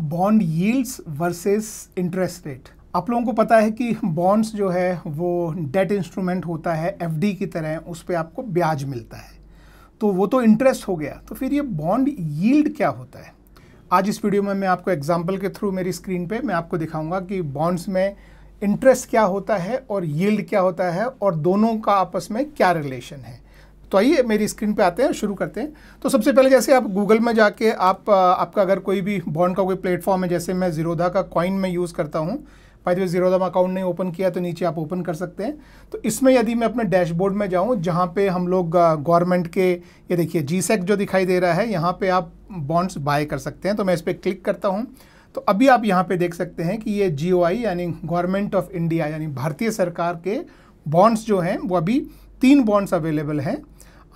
bond yields versus interest rate आप लोगों को पता है कि बॉन्ड्स जो है वो डेट इंस्ट्रूमेंट होता है एफडी की तरह उस पर आपको ब्याज मिलता है तो वो तो इंटरेस्ट हो गया तो फिर ये बॉन्ड यील्ड क्या होता है आज इस वीडियो में मैं आपको एग्जाम्पल के थ्रू मेरी स्क्रीन पे मैं आपको दिखाऊंगा कि बॉन्ड्स में इंटरेस्ट क्या होता है और यील्ड क्या होता है और दोनों का आपस में क्या रिलेशन है तो आइए मेरी स्क्रीन पे आते हैं शुरू करते हैं तो सबसे पहले जैसे आप गूगल में जाके आप आपका अगर कोई भी बॉन्ड का कोई प्लेटफॉर्म है जैसे मैं जीरोधा का कॉइन में यूज़ करता हूँ भाई जो जीरोधा में अकाउंट नहीं ओपन किया तो नीचे आप ओपन कर सकते हैं तो इसमें यदि मैं अपने डैशबोर्ड में जाऊँ जहाँ पर हम लोग गवर्नमेंट के ये देखिए जी e जो दिखाई दे रहा है यहाँ पर आप बॉन्ड्स बाय कर सकते हैं तो मैं इस पर क्लिक करता हूँ तो अभी आप यहाँ पर देख सकते हैं कि ये जी यानी गवर्नमेंट ऑफ इंडिया यानी भारतीय सरकार के बॉन्ड्स जो हैं वो अभी तीन बॉन्ड्स अवेलेबल हैं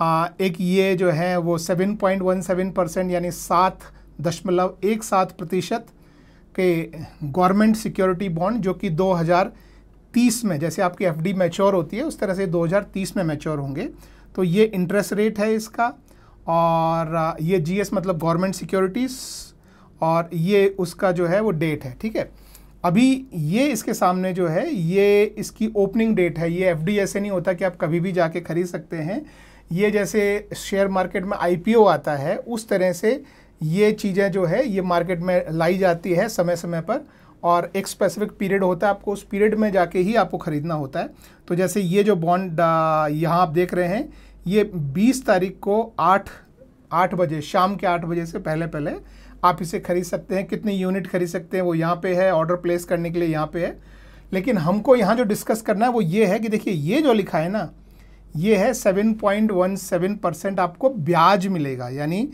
आ, एक ये जो है वो 7.17 परसेंट यानी सात दशमलव एक सात प्रतिशत के गवर्नमेंट सिक्योरिटी बॉन्ड जो कि 2030 में जैसे आपकी एफडी मैच्योर होती है उस तरह से 2030 में मैच्योर होंगे तो ये इंटरेस्ट रेट है इसका और ये जीएस मतलब गवर्नमेंट सिक्योरिटीज़ और ये उसका जो है वो डेट है ठीक है अभी ये इसके सामने जो है ये इसकी ओपनिंग डेट है ये एफ ऐसे नहीं होता कि आप कभी भी जाके खरीद सकते हैं ये जैसे शेयर मार्केट में आईपीओ आता है उस तरह से ये चीज़ें जो है ये मार्केट में लाई जाती है समय समय पर और एक स्पेसिफिक पीरियड होता है आपको उस पीरियड में जाके ही आपको ख़रीदना होता है तो जैसे ये जो बॉन्ड यहाँ आप देख रहे हैं ये 20 तारीख को 8 8 बजे शाम के 8 बजे से पहले पहले आप इसे खरीद सकते हैं कितनी यूनिट खरीद सकते हैं वो यहाँ पे है ऑर्डर प्लेस करने के लिए यहाँ पे है लेकिन हमको यहाँ जो डिस्कस करना है वो ये है कि देखिए ये जो लिखा है ना ये है 7.17 परसेंट आपको ब्याज मिलेगा यानी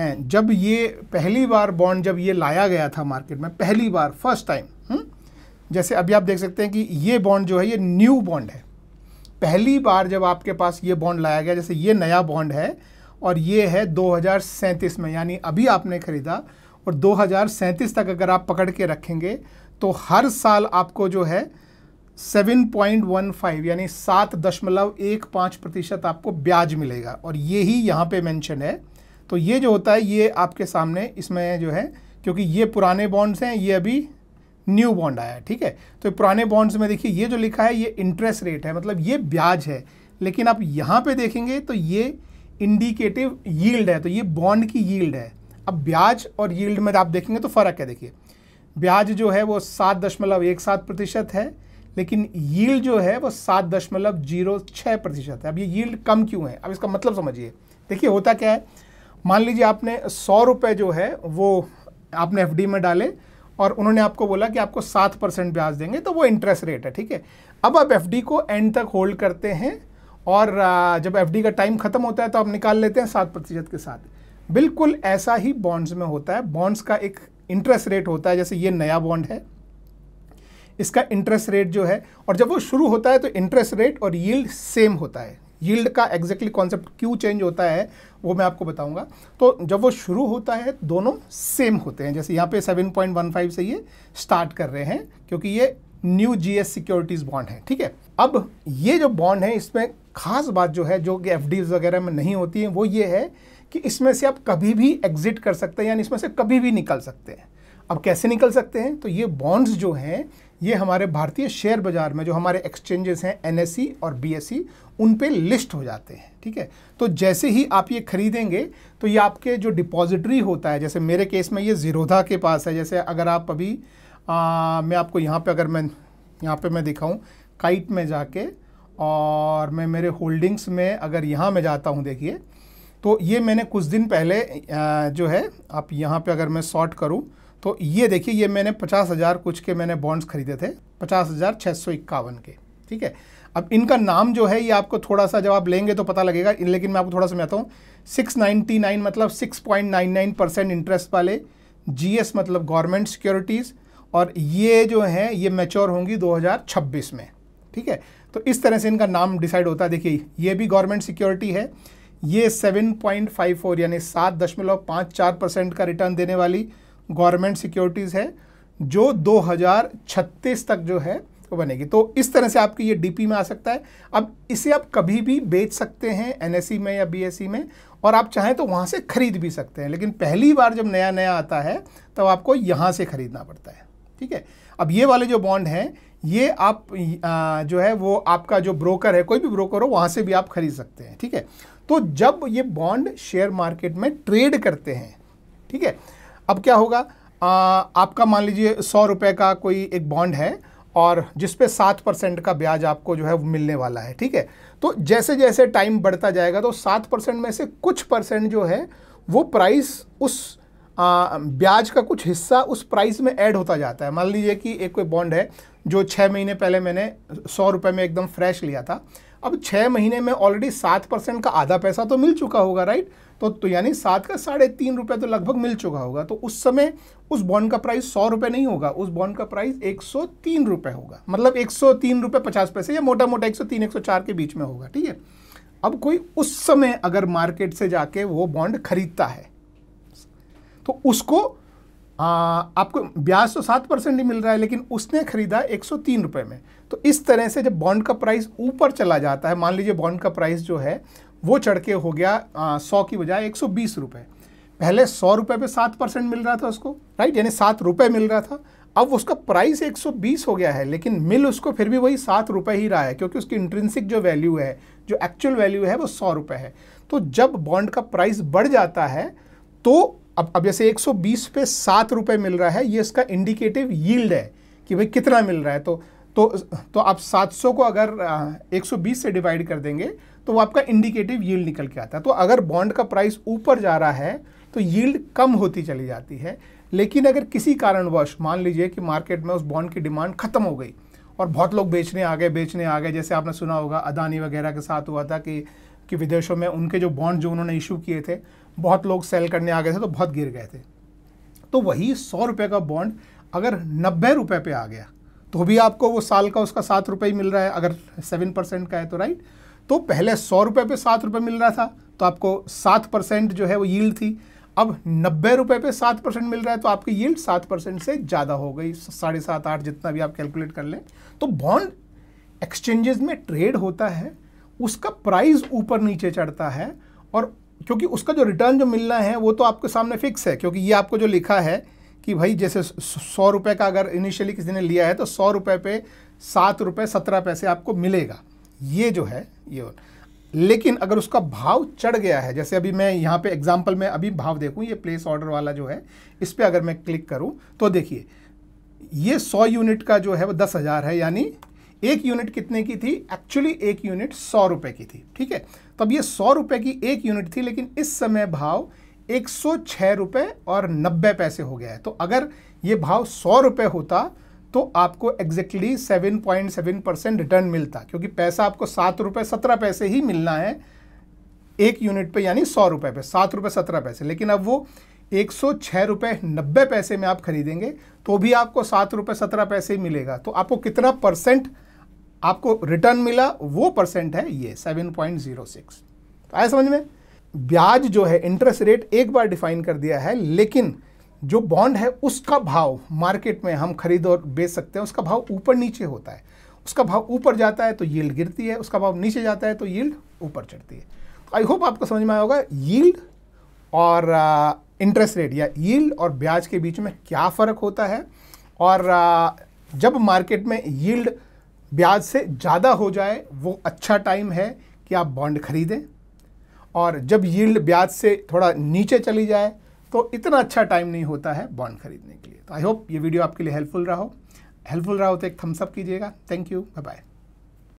जब ये पहली बार बॉन्ड जब ये लाया गया था मार्केट में पहली बार फर्स्ट टाइम हम्म, जैसे अभी आप देख सकते हैं कि ये बॉन्ड जो है ये न्यू बॉन्ड है पहली बार जब आपके पास ये बॉन्ड लाया गया जैसे ये नया बॉन्ड है और ये है दो में यानी अभी आपने ख़रीदा और दो तक अगर आप पकड़ के रखेंगे तो हर साल आपको जो है 7.15 यानी सात दशमलव एक पाँच प्रतिशत आपको ब्याज मिलेगा और ये ही यहाँ पे मेंशन है तो ये जो होता है ये आपके सामने इसमें जो है क्योंकि ये पुराने बॉन्ड्स हैं ये अभी न्यू बॉन्ड आया है ठीक है तो पुराने बॉन्ड्स में देखिए ये जो लिखा है ये इंटरेस्ट रेट है मतलब ये ब्याज है लेकिन आप यहाँ पर देखेंगे तो ये इंडिकेटिव यील्ड है तो ये बॉन्ड की यील्ड है अब ब्याज और यील्ड में आप देखेंगे तो फ़र्क है देखिए ब्याज जो है वो सात दशमलव एक सात प्रतिशत है लेकिन यील्ड जो है वो सात दशमलव जीरो छः प्रतिशत है अब ये यील्ड कम क्यों है अब इसका मतलब समझिए देखिए होता क्या है मान लीजिए आपने सौ रुपये जो है वो आपने एफ में डाले और उन्होंने आपको बोला कि आपको सात परसेंट ब्याज देंगे तो वो इंटरेस्ट रेट है ठीक है अब आप एफ को एंड तक होल्ड करते हैं और जब एफ का टाइम ख़त्म होता है तो आप निकाल लेते हैं सात प्रतिशत के साथ बिल्कुल ऐसा ही बॉन्ड्स में होता है बॉन्ड्स का एक इंटरेस्ट रेट होता है जैसे ये नया बॉन्ड है इसका इंटरेस्ट रेट जो है और जब वो शुरू होता है तो इंटरेस्ट रेट और यील्ड सेम होता है यील्ड का एग्जैक्टली कॉन्सेप्ट क्यों चेंज होता है वो मैं आपको बताऊंगा तो जब वो शुरू होता है दोनों सेम होते हैं जैसे यहाँ पे 7.15 से ये स्टार्ट कर रहे हैं क्योंकि ये न्यू जी सिक्योरिटीज बॉन्ड है ठीक है अब ये जो बॉन्ड है इसमें खास बात जो है जो कि एफ वगैरह में नहीं होती है वो ये है कि इसमें से आप कभी भी एग्जिट कर सकते हैं यानी इसमें से कभी भी निकल सकते हैं अब कैसे निकल सकते हैं तो ये बॉन्ड्स जो हैं ये हमारे भारतीय शेयर बाजार में जो हमारे एक्सचेंजेस हैं एन e और बी e, उन पे लिस्ट हो जाते हैं ठीक है तो जैसे ही आप ये खरीदेंगे तो ये आपके जो डिपॉजिटरी होता है जैसे मेरे केस में ये जीरोधा के पास है जैसे अगर आप अभी आ, मैं आपको यहाँ पे अगर मैं यहाँ पे मैं दिखाऊँ काइट में जाके और मैं मेरे होल्डिंग्स में अगर यहाँ मैं जाता हूँ देखिए तो ये मैंने कुछ दिन पहले आ, जो है आप यहाँ पर अगर मैं शॉर्ट करूँ तो ये देखिए ये मैंने पचास हज़ार कुछ के मैंने बॉन्ड्स खरीदे थे पचास हज़ार छः सौ इक्यावन के ठीक है अब इनका नाम जो है ये आपको थोड़ा सा जब आप लेंगे तो पता लगेगा लेकिन मैं आपको थोड़ा समझाता हूँ सिक्स नाइन्टी नाइन मतलब six point nine nine percent interest वाले जीएस मतलब गवर्नमेंट सिक्योरिटीज़ और ये जो हैं ये मेच्योर होंगी दो हजार छब्बीस में ठीक है तो इस तरह से इनका नाम डिसाइड होता है देखिए ये भी गवर्नमेंट सिक्योरिटी है ये सेवन पॉइंट फाइव फोर यानी सात दशमलव पाँच चार परसेंट का रिटर्न देने वाली गवर्नमेंट सिक्योरिटीज़ है जो 2036 तक जो है वो बनेगी तो इस तरह से आपकी ये डीपी में आ सकता है अब इसे आप कभी भी बेच सकते हैं एनएससी e में या बीएससी e में और आप चाहें तो वहाँ से ख़रीद भी सकते हैं लेकिन पहली बार जब नया नया आता है तब तो आपको यहाँ से ख़रीदना पड़ता है ठीक है अब ये वाले जो बॉन्ड हैं ये आप आ, जो है वो आपका जो ब्रोकर है कोई भी ब्रोकर हो वहाँ से भी आप खरीद सकते हैं ठीक है तो जब ये बॉन्ड शेयर मार्केट में ट्रेड करते हैं ठीक है अब क्या होगा आ, आपका मान लीजिए सौ रुपये का कोई एक बॉन्ड है और जिस पे सात परसेंट का ब्याज आपको जो है वो मिलने वाला है ठीक है तो जैसे जैसे टाइम बढ़ता जाएगा तो सात परसेंट में से कुछ परसेंट जो है वो प्राइस उस आ, ब्याज का कुछ हिस्सा उस प्राइस में ऐड होता जाता है मान लीजिए कि एक कोई बॉन्ड है जो छः महीने पहले मैंने सौ रुपये में एकदम फ्रेश लिया था अब छः महीने में ऑलरेडी सात परसेंट का आधा पैसा तो मिल चुका होगा राइट तो, तो यानी सात का साढ़े तीन रुपये तो लगभग मिल चुका होगा तो उस समय उस बॉन्ड का प्राइस सौ रुपये नहीं होगा उस बॉन्ड का प्राइस एक सौ तीन रुपये होगा मतलब एक सौ तीन रुपये पचास पैसे या मोटा मोटा एक सौ तीन एक सौ चार के बीच में होगा ठीक है अब कोई उस समय अगर मार्केट से जाके वो बॉन्ड खरीदता है तो उसको आ, आपको ब्याज तो सात परसेंट ही मिल रहा है लेकिन उसने खरीदा एक सौ तीन रुपये में तो इस तरह से जब बॉन्ड का प्राइस ऊपर चला जाता है मान लीजिए बॉन्ड का प्राइस जो है वो चढ़ के हो गया सौ की बजाय एक सौ बीस रुपये पहले सौ रुपये पे सात परसेंट मिल रहा था उसको राइट यानी सात रुपये मिल रहा था अब उसका प्राइस 120 हो गया है लेकिन मिल उसको फिर भी वही सात रुपये ही रहा है क्योंकि उसकी इंट्रेंसिक जो वैल्यू है जो एक्चुअल वैल्यू है वो सौ रुपये है तो जब बॉन्ड का प्राइस बढ़ जाता है तो अब अब जैसे 120 पे सात रुपये मिल रहा है ये इसका इंडिकेटिव यील्ड है कि भाई कितना मिल रहा है तो तो तो आप 700 को अगर 120 से डिवाइड कर देंगे तो वो आपका इंडिकेटिव यील्ड निकल के आता है तो अगर बॉन्ड का प्राइस ऊपर जा रहा है तो यील्ड कम होती चली जाती है लेकिन अगर किसी कारणवश मान लीजिए कि मार्केट में उस बॉन्ड की डिमांड खत्म हो गई और बहुत लोग बेचने आ गए बेचने आ गए जैसे आपने सुना होगा अदानी वगैरह के साथ हुआ था कि कि विदेशों में उनके जो बॉन्ड जो उन्होंने इशू किए थे बहुत लोग सेल करने आ गए थे तो बहुत गिर गए थे तो वही सौ रुपये का बॉन्ड अगर नब्बे रुपये पे आ गया तो भी आपको वो साल का उसका सात रुपये ही मिल रहा है अगर सेवन परसेंट का है तो राइट तो पहले सौ रुपये पे सात रुपये मिल रहा था तो आपको सात परसेंट जो है वो यील्ड थी अब नब्बे रुपये पे सात परसेंट मिल रहा है तो आपकी यील्ड सात परसेंट से ज़्यादा हो गई साढ़े सात आठ जितना भी आप कैलकुलेट कर लें तो बॉन्ड एक्सचेंजेस में ट्रेड होता है उसका प्राइस ऊपर नीचे चढ़ता है और क्योंकि उसका जो रिटर्न जो मिलना है वो तो आपके सामने फिक्स है क्योंकि ये आपको जो लिखा है कि भाई जैसे सौ रुपये का अगर इनिशियली किसी ने लिया है तो सौ रुपये पे सात रुपये सत्रह पैसे आपको मिलेगा ये जो है ये लेकिन अगर उसका भाव चढ़ गया है जैसे अभी मैं यहाँ पे एग्जांपल में अभी भाव देखूँ ये प्लेस ऑर्डर वाला जो है इस पर अगर मैं क्लिक करूँ तो देखिए ये सौ यूनिट का जो है वो दस हज़ार है यानी एक यूनिट कितने की थी एक्चुअली एक यूनिट सौ रुपये की थी ठीक है तब ये सौ रुपये की एक यूनिट थी लेकिन इस समय भाव एक सौ रुपये और नब्बे पैसे हो गया है तो अगर ये भाव सौ रुपये होता तो आपको exactly seven point seven percent return मिलता क्योंकि पैसा आपको सात रुपये सत्रह पैसे ही मिलना है एक यूनिट पे यानी सौ रुपये पे सात रुपये सत्रह पैसे लेकिन अब वो एक सौ छः रुपये नब्बे पैसे में आप खरीदेंगे तो भी आपको सात रुपये सत्रह पैसे ही मिलेगा तो आपको कितना परसेंट आपको रिटर्न मिला वो परसेंट है ये सेवन पॉइंट जीरो सिक्स तो आया समझ में ब्याज जो है इंटरेस्ट रेट एक बार डिफाइन कर दिया है लेकिन जो बॉन्ड है उसका भाव मार्केट में हम खरीद और बेच सकते हैं उसका भाव ऊपर नीचे होता है उसका भाव ऊपर जाता है तो यील्ड गिरती है उसका भाव नीचे जाता है तो यील्ड ऊपर चढ़ती है तो आई होप आपको समझ में आया होगा यील्ड और इंटरेस्ट रेट या यील्ड और ब्याज के बीच में क्या फ़र्क होता है और आ, जब मार्केट में यील्ड ब्याज से ज़्यादा हो जाए वो अच्छा टाइम है कि आप बॉन्ड खरीदें और जब यील्ड ब्याज से थोड़ा नीचे चली जाए तो इतना अच्छा टाइम नहीं होता है बॉन्ड खरीदने के लिए तो आई होप ये वीडियो आपके लिए हेल्पफुल रहा हो हेल्पफुल रहा हो तो एक थम्सअप कीजिएगा थैंक यू बाय बाय